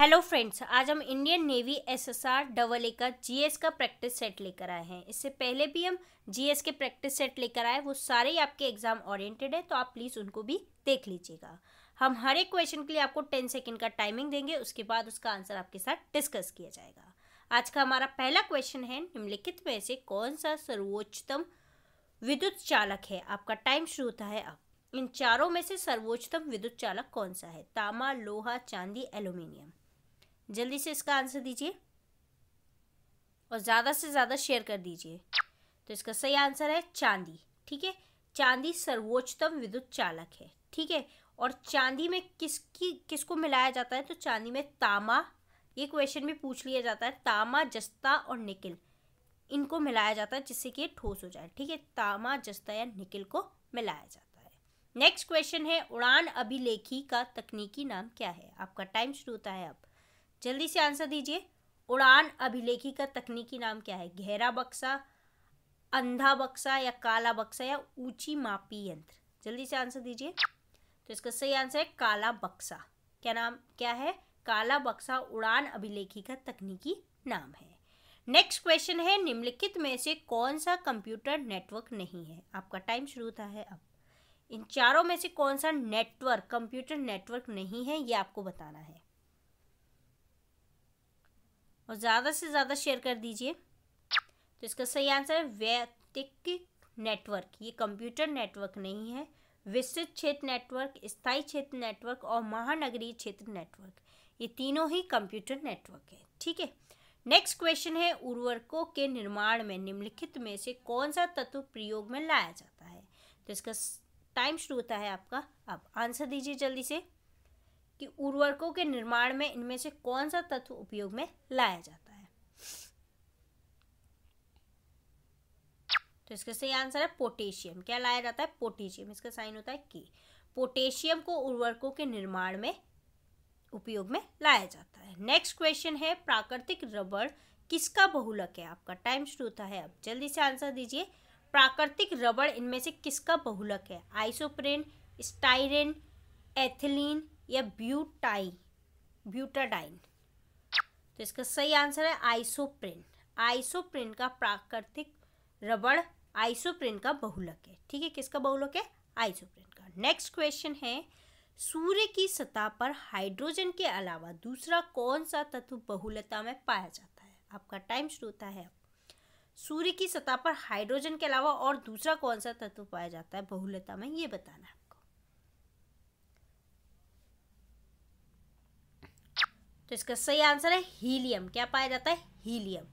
hello friends आज हम Indian navy S S R double A का जीएस का प्रैक्टिस सेट लेकर आए हैं इससे पहले भी हम जीएस के प्रैक्टिस सेट लेकर आए वो सारे ही आपके एग्जाम ओरिएंटेड है तो आप प्लीज़ उनको भी देख लीजिएगा हम हर एक क्वेश्चन के लिए आपको टेन सेकेंड का टाइमिंग देंगे उसके बाद उसका आंसर आपके साथ डिस्कस किया जाएगा आज का हमारा पहला क्वेश्चन है निम्नलिखित में से कौन सा सर्वोच्चतम विद्युत चालक है आपका टाइम शुरू होता है अब इन चारों में से सर्वोच्चतम विद्युत चालक कौन सा है तामा लोहा चांदी एल्यूमिनियम जल्दी से इसका आंसर दीजिए और ज़्यादा से ज़्यादा शेयर कर दीजिए तो इसका सही आंसर है चांदी ठीक है चांदी सर्वोच्चतम विद्युत चालक है ठीक है और चांदी में किसकी किसको मिलाया जाता है तो चांदी में तामा ये क्वेश्चन भी पूछ लिया जाता है तामा जस्ता और निकिल इनको मिलाया जाता है जिससे कि ये ठोस हो जाए ठीक है तामा जस्ता या निकिल को मिलाया जाता है नेक्स्ट क्वेश्चन है उड़ान अभिलेखी का तकनीकी नाम क्या है आपका टाइम शुरू होता है अब जल्दी से आंसर दीजिए उड़ान अभिलेखी का तकनीकी नाम क्या है गहरा बक्सा अंधा बक्सा या काला बक्सा या ऊंची मापी यंत्र जल्दी से आंसर दीजिए तो इसका सही आंसर है काला बक्सा क्या नाम क्या है काला बक्सा उड़ान अभिलेखी का तकनीकी नाम है नेक्स्ट क्वेश्चन है निम्नलिखित में से कौन सा कंप्यूटर नेटवर्क नहीं है आपका टाइम शुरू होता है अब इन चारों में से कौन सा नेटवर्क कंप्यूटर नेटवर्क नहीं है ये आपको बताना है और ज़्यादा से ज़्यादा शेयर कर दीजिए तो इसका सही आंसर है वैयक्तिक नेटवर्क ये कंप्यूटर नेटवर्क नहीं है विस्तृत क्षेत्र नेटवर्क स्थायी क्षेत्र नेटवर्क और महानगरीय क्षेत्र नेटवर्क ये तीनों ही कंप्यूटर नेटवर्क है ठीक है नेक्स्ट क्वेश्चन है उर्वरकों के निर्माण में निम्नलिखित में से कौन सा तत्व प्रयोग में लाया जाता है तो इसका टाइम शुरू होता है आपका आप आंसर दीजिए जल्दी से कि उर्वरकों के निर्माण में इनमें से कौन सा तत्व उपयोग में लाया जाता है तो इसका सही आंसर है पोटेशियम क्या लाया जाता है पोटेशियम इसका साइन होता है के पोटेशियम को उर्वरकों के निर्माण में उपयोग में लाया जाता है नेक्स्ट क्वेश्चन है प्राकृतिक रबड़ किसका बहुलक है आपका टाइम शुरू होता है अब जल्दी से आंसर दीजिए प्राकृतिक रबड़ इनमें से किसका बहुलक है आइसोप्रेन स्टाइरेन एथिलीन या ब्यूटाई ब्यूटाडाइन तो इसका सही आंसर है आइसोप्रिन आइसोप्रिन का प्राकृतिक रबड़ आइसोप्रिन का बहुलक है ठीक है किसका बहुलक है आइसोप्रिन का नेक्स्ट क्वेश्चन है सूर्य की सतह पर हाइड्रोजन के अलावा दूसरा कौन सा तत्व बहुलता में पाया जाता है आपका टाइम शुरू होता है सूर्य की सतह पर हाइड्रोजन के अलावा और दूसरा कौन सा तत्व पाया जाता है बहुलता में ये बताना तो इसका सही आंसर है हीलियम क्या पाया जाता है हीलियम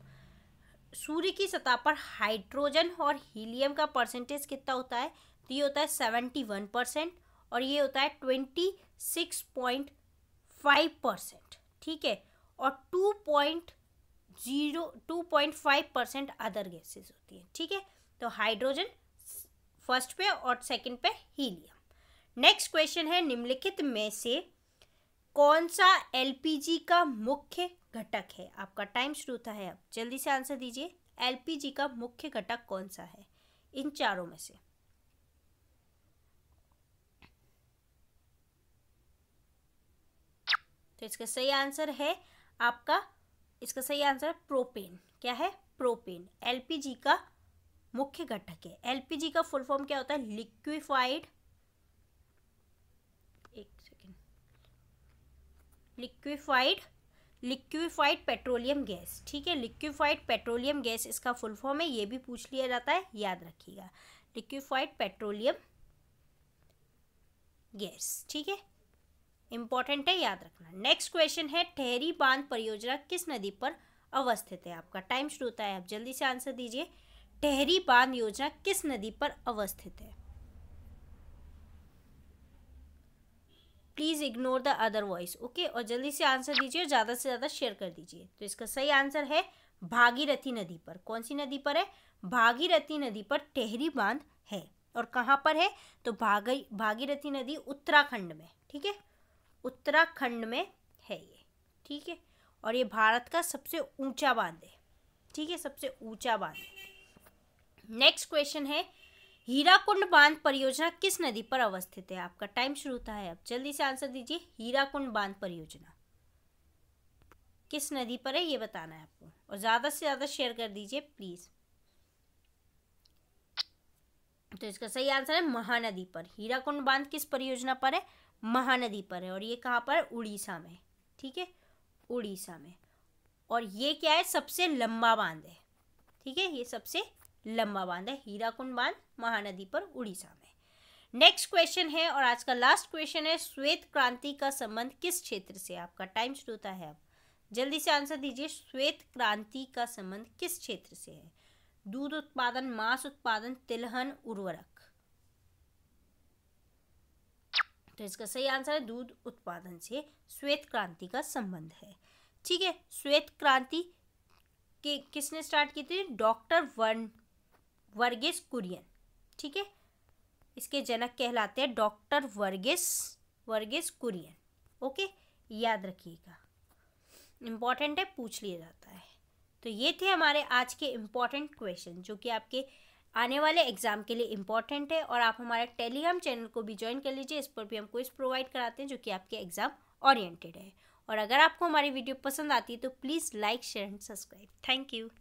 सूर्य की सतह पर हाइड्रोजन और हीलियम का परसेंटेज कितना होता है तो ये होता है सेवेंटी वन परसेंट और ये होता है twenty six point five percent ठीक है और two point zero two point five percent other gases होती हैं ठीक है तो हाइड्रोजन फर्स्ट पे और सेकंड पे हीलियम नेक्स्ट क्वेश्चन है निम्नलिखित में से कौन सा एलपीजी का मुख्य घटक है आपका टाइम शुरू था है अब जल्दी से आंसर दीजिए एलपीजी का मुख्य घटक कौन सा है इन चारों में से तो इसका सही आंसर है आपका इसका सही आंसर है प्रोपेन क्या है प्रोपेन एलपीजी का मुख्य घटक है एलपीजी का फुल फॉर्म क्या होता है लिक्विफाइड एक second liquefied liquefied petroleum gas ठीक है लिक्विफाइड पेट्रोलियम गैस इसका फुल फॉर्म है ये भी पूछ लिया जाता है याद रखिएगा लिक्विफाइड पेट्रोलियम गैस ठीक है इंपॉर्टेंट है याद रखना नेक्स्ट क्वेश्चन है ठहरी बांध परियोजना किस नदी पर अवस्थित है आपका टाइम शुरू होता है आप जल्दी से आंसर दीजिए ठहरी बांध योजना किस नदी पर अवस्थित है please ignore the other voice okay और जल्दी से आंसर दीजिए और ज़्यादा से ज़्यादा शेयर कर दीजिए तो इसका सही आंसर है भागीरथी नदी पर कौन सी नदी पर है भागीरथी नदी पर टेहरी बांध है और कहाँ पर है तो भागी भागीरथी नदी उत्तराखंड में ठीक है उत्तराखंड में है ये ठीक है और ये भारत का सबसे ऊंचा बांध है ठीक है सबसे ऊंचा बांध नेक्स्ट क्वेश्चन है हीराकुंड बांध परियोजना किस नदी पर अवस्थित है आपका टाइम शुरू होता है अब जल्दी से आंसर दीजिए हीराकुंड बांध परियोजना किस नदी पर है ये बताना है आपको और ज़्यादा से ज़्यादा शेयर कर दीजिए प्लीज़ तो इसका सही आंसर है महानदी पर हीराकुंड बांध किस परियोजना पर है महानदी पर है और ये कहाँ पर उड़ीसा में ठीक है उड़ीसा में और ये क्या है सबसे लंबा बांध है ठीक है ये सबसे लंबा बांध है हीराकुंड बांध महानदी पर उड़ीसा में नेक्स्ट क्वेश्चन है और आज का लास्ट क्वेश्चन है श्वेत क्रांति का संबंध किस क्षेत्र से आपका टाइम शुरू होता है अब जल्दी से आंसर दीजिए श्वेत क्रांति का संबंध किस क्षेत्र से है दूध उत्पादन मांस उत्पादन तिलहन उर्वरक तो इसका सही आंसर है दूध उत्पादन से श्वेत क्रांति का संबंध है ठीक है श्वेत क्रांति के किसने स्टार्ट की थी डॉक्टर वर्न वर्गेस कुरियन ठीक है इसके जनक कहलाते हैं डॉक्टर वर्गेस वर्गेस कुरियन ओके याद रखिएगा इम्पॉर्टेंट है पूछ लिया जाता है तो ये थे हमारे आज के इम्पॉर्टेंट क्वेश्चन जो कि आपके आने वाले एग्ज़ाम के लिए इम्पॉर्टेंट है और आप हमारे टेलीग्राम चैनल को भी ज्वाइन कर लीजिए इस पर भी हम क्विज प्रोवाइड कराते हैं जो कि आपके एग्ज़ाम ओरिएंटेड है और अगर आपको हमारी वीडियो पसंद आती है तो please like share and subscribe thank you